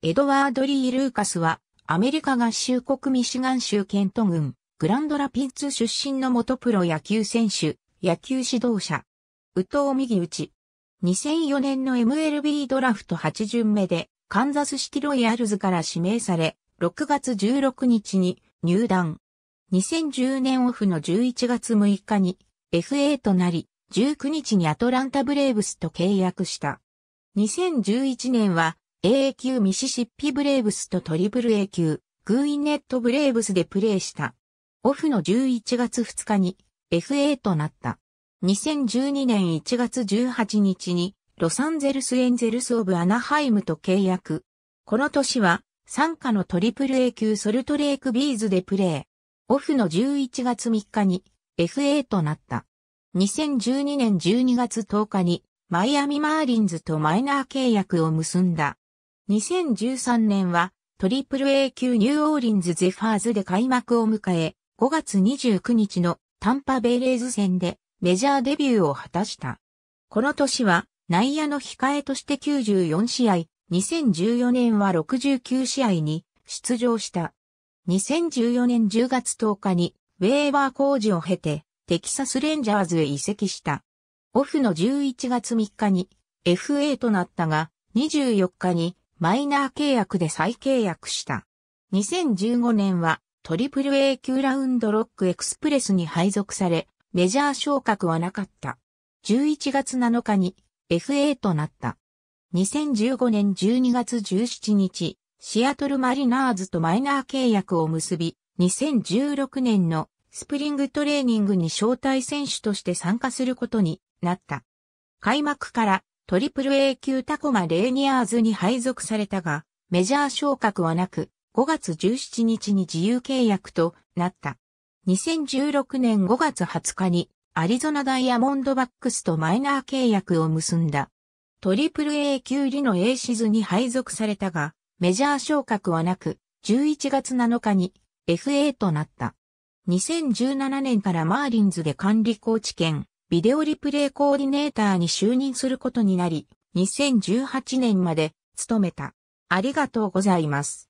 エドワード・リー・ルーカスは、アメリカ合衆国ミシガン州ケント郡、グランドラピッツ出身の元プロ野球選手、野球指導者。宇藤右打ち。2004年の MLB ドラフト8巡目で、カンザスシティロイヤルズから指名され、6月16日に入団。2010年オフの11月6日に FA となり、19日にアトランタブレーブスと契約した。2011年は AA 級ミシシッピブレーブスとトリプル A 級、グーイネットブレーブスでプレーした。オフの11月2日に FA となった。2012年1月18日にロサンゼルスエンゼルスオブアナハイムと契約。この年は参加のトリプル A 級ソルトレイクビーズでプレー。オフの11月3日に FA となった。2012年12月10日にマイアミマーリンズとマイナー契約を結んだ。2013年はトリプル A 級ニューオーリンズゼファーズで開幕を迎え、5月29日のタンパベイレーズ戦でメジャーデビューを果たした。この年は内野の控えとして94試合、2014年は69試合に出場した。2014年10月10日にウェーバー工事を経てテキサスレンジャーズへ移籍した。オフの11月3日に FA となったが24日にマイナー契約で再契約した。2015年はトリプル A 級ラウンドロックエクスプレスに配属され、メジャー昇格はなかった。11月7日に FA となった。2015年12月17日、シアトルマリナーズとマイナー契約を結び、2016年のスプリングトレーニングに招待選手として参加することになった。開幕からトリプル A 級タコマレーニアーズに配属されたが、メジャー昇格はなく、5月17日に自由契約となった。2016年5月20日にアリゾナダイヤモンドバックスとマイナー契約を結んだ。トリプル A 級リエ A シズに配属されたが、メジャー昇格はなく、11月7日に FA となった。2017年からマーリンズで管理コーチ兼ビデオリプレイコーディネーターに就任することになり、2018年まで務めた。ありがとうございます。